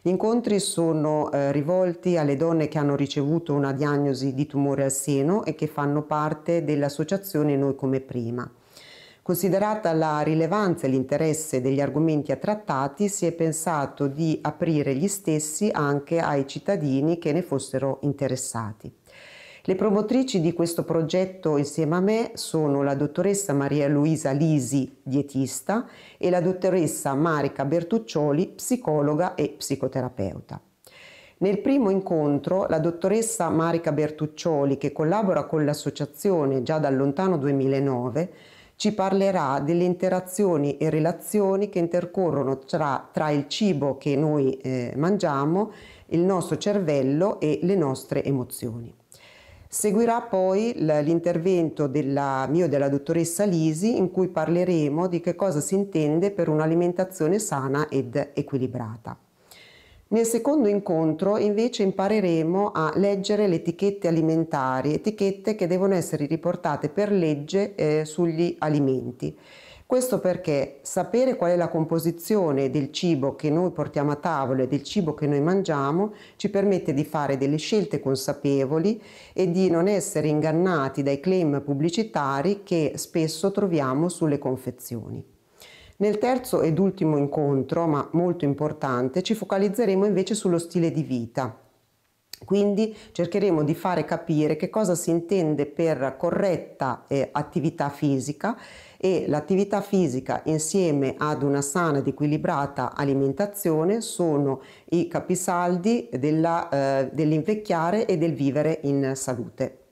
Gli incontri sono eh, rivolti alle donne che hanno ricevuto una diagnosi di tumore al seno e che fanno parte dell'associazione Noi come prima. Considerata la rilevanza e l'interesse degli argomenti trattati, si è pensato di aprire gli stessi anche ai cittadini che ne fossero interessati. Le promotrici di questo progetto insieme a me sono la dottoressa Maria Luisa Lisi, dietista, e la dottoressa Marica Bertuccioli, psicologa e psicoterapeuta. Nel primo incontro la dottoressa Marica Bertuccioli, che collabora con l'associazione già dal lontano 2009, ci parlerà delle interazioni e relazioni che intercorrono tra, tra il cibo che noi eh, mangiamo, il nostro cervello e le nostre emozioni. Seguirà poi l'intervento della, mio e della dottoressa Lisi in cui parleremo di che cosa si intende per un'alimentazione sana ed equilibrata. Nel secondo incontro invece impareremo a leggere le etichette alimentari, etichette che devono essere riportate per legge eh, sugli alimenti. Questo perché sapere qual è la composizione del cibo che noi portiamo a tavola e del cibo che noi mangiamo ci permette di fare delle scelte consapevoli e di non essere ingannati dai claim pubblicitari che spesso troviamo sulle confezioni. Nel terzo ed ultimo incontro, ma molto importante, ci focalizzeremo invece sullo stile di vita, quindi cercheremo di fare capire che cosa si intende per corretta eh, attività fisica e l'attività fisica insieme ad una sana ed equilibrata alimentazione sono i capisaldi della, eh, dell'invecchiare e del vivere in salute.